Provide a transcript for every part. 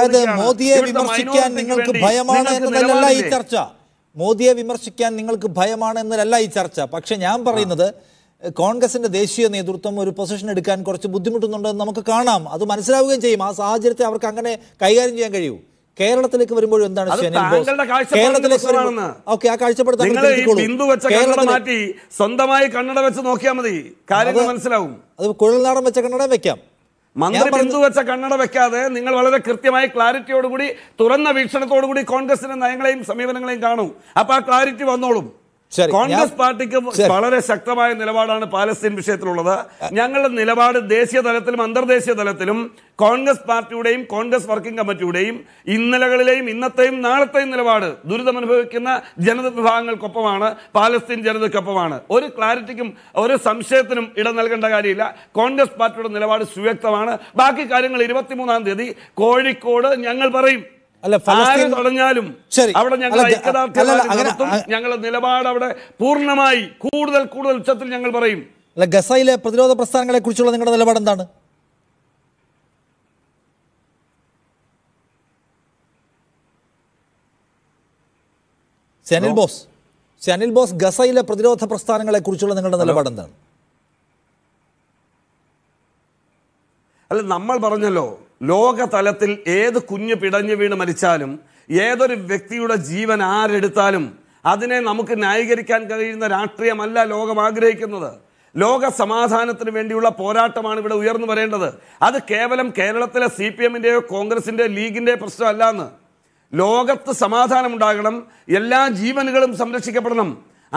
അതായത് മോദിയെ വിമർശിക്കാൻ നിങ്ങൾക്ക് ഭയമാണ് എന്നതല്ല ഈ ചർച്ച മോദിയെ വിമർശിക്കാൻ നിങ്ങൾക്ക് ഭയമാണ് എന്നതല്ല ഈ ചർച്ച പക്ഷെ ഞാൻ പറയുന്നത് കോൺഗ്രസിന്റെ ദേശീയ നേതൃത്വം ഒരു പൊസിഷൻ എടുക്കാൻ കുറച്ച് ബുദ്ധിമുട്ടുന്നുണ്ടെന്ന് നമുക്ക് കാണാം അത് മനസ്സിലാവുകയും ചെയ്യും ആ സാഹചര്യത്തെ അവർക്ക് അങ്ങനെ കൈകാര്യം ചെയ്യാൻ കഴിയൂ കേരളത്തിലേക്ക് വരുമ്പോഴും എന്താണ് കേരളത്തിലേക്ക് ഓക്കെ ആ കാഴ്ചപ്പെടുത്താൻ സ്വന്തമായി കണ്ണട വെച്ച് നോക്കിയാൽ മതി കാര്യങ്ങൾ മനസ്സിലാവും അത് കുഴൽനാടൻ വെച്ച കണ്ണട വെക്കാം മന്ത്രി ബിന്ദു വെച്ച കണ്ണട വെക്കാതെ നിങ്ങൾ വളരെ കൃത്യമായി ക്ലാരിറ്റിയോടുകൂടി തുറന്ന വീക്ഷണത്തോടുകൂടി കോൺഗ്രസിന്റെ നയങ്ങളെയും സമീപനങ്ങളെയും കാണും അപ്പൊ ആ ക്ലാരിറ്റി വന്നോളും കോൺഗ്രസ് പാർട്ടിക്ക് വളരെ ശക്തമായ നിലപാടാണ് പാലസ്തീൻ വിഷയത്തിലുള്ളത് ഞങ്ങളുടെ നിലപാട് ദേശീയ തലത്തിലും അന്തർദേശീയ തലത്തിലും കോൺഗ്രസ് പാർട്ടിയുടെയും കോൺഗ്രസ് വർക്കിംഗ് കമ്മിറ്റിയുടെയും ഇന്നലകളിലെയും ഇന്നത്തെയും നാളത്തെയും നിലപാട് ദുരിതമനുഭവിക്കുന്ന ജനത വിഭാഗങ്ങൾക്കൊപ്പമാണ് പാലസ്തീൻ ജനതയ്ക്കൊപ്പമാണ് ഒരു ക്ലാരിറ്റിക്കും ഒരു സംശയത്തിനും ഇടം നൽകേണ്ട കാര്യമില്ല കോൺഗ്രസ് പാർട്ടിയുടെ നിലപാട് സുവ്യക്തമാണ് ബാക്കി കാര്യങ്ങൾ ഇരുപത്തിമൂന്നാം തീയതി കോഴിക്കോട് ഞങ്ങൾ പറയും അല്ല ഫലസ്തീൻ തടഞ്ഞാലും അവിടെ ഞങ്ങൾ ഞങ്ങളുടെ നിലപാട് അവിടെ പൂർണ്ണമായി കൂടുതൽ കൂടുതൽ ഉച്ചത്തിൽ ഞങ്ങൾ പറയും അല്ല ഗസയിലെ പ്രതിരോധ പ്രസ്ഥാനങ്ങളെ കുറിച്ചുള്ള നിങ്ങളുടെ നിലപാട് എന്താണ് സെനിൽ ബോസ് സെനിൽ ബോസ് ഗസയിലെ പ്രതിരോധ പ്രസ്ഥാനങ്ങളെ കുറിച്ചുള്ള നിങ്ങളുടെ നിലപാട് എന്താണ് അല്ല നമ്മൾ പറഞ്ഞല്ലോ ലോകതലത്തിൽ ഏത് കുഞ്ഞ് പിടഞ്ഞു വീണ് മരിച്ചാലും ഏതൊരു വ്യക്തിയുടെ ജീവൻ ആരെടുത്താലും അതിനെ നമുക്ക് ന്യായീകരിക്കാൻ കഴിയുന്ന രാഷ്ട്രീയമല്ല ലോകം ആഗ്രഹിക്കുന്നത് ലോക സമാധാനത്തിന് വേണ്ടിയുള്ള പോരാട്ടമാണ് ഇവിടെ ഉയർന്നു വരേണ്ടത് അത് കേവലം കേരളത്തിലെ സി പി എമ്മിൻ്റെയോ കോൺഗ്രസിൻ്റെയോ ലീഗിൻ്റെയോ പ്രശ്നമല്ല എന്ന് ലോകത്ത് സമാധാനം ഉണ്ടാകണം എല്ലാ ജീവനുകളും സംരക്ഷിക്കപ്പെടണം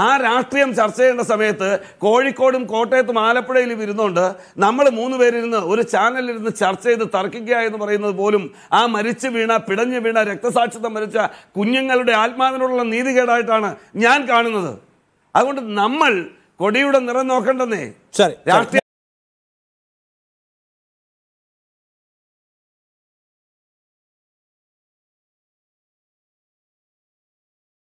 ആ രാഷ്ട്രീയം ചർച്ച ചെയ്യേണ്ട സമയത്ത് കോഴിക്കോടും കോട്ടയത്തും ആലപ്പുഴയിലും ഇരുന്നുകൊണ്ട് നമ്മൾ മൂന്ന് പേരിരുന്ന് ഒരു ചാനലിരുന്ന് ചർച്ച ചെയ്ത് തർക്കിക്കുക എന്ന് പറയുന്നത് പോലും ആ മരിച്ചു വീണ പിടഞ്ഞു വീണ രക്തസാക്ഷിത്വം മരിച്ച കുഞ്ഞുങ്ങളുടെ ആത്മാവിനോടുള്ള നീതികേടായിട്ടാണ് ഞാൻ കാണുന്നത് അതുകൊണ്ട് നമ്മൾ കൊടിയുടെ നിറം നോക്കണ്ടെന്നേ രാഷ്ട്രീയ